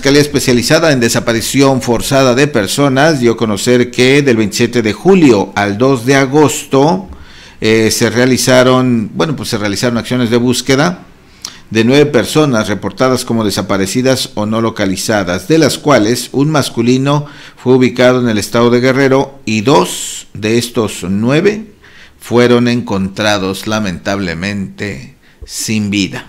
Especializada en Desaparición Forzada de Personas dio a conocer que del 27 de julio al 2 de agosto eh, se realizaron, bueno, pues se realizaron acciones de búsqueda de nueve personas reportadas como desaparecidas o no localizadas, de las cuales un masculino fue ubicado en el estado de Guerrero y dos de estos nueve fueron encontrados lamentablemente sin vida.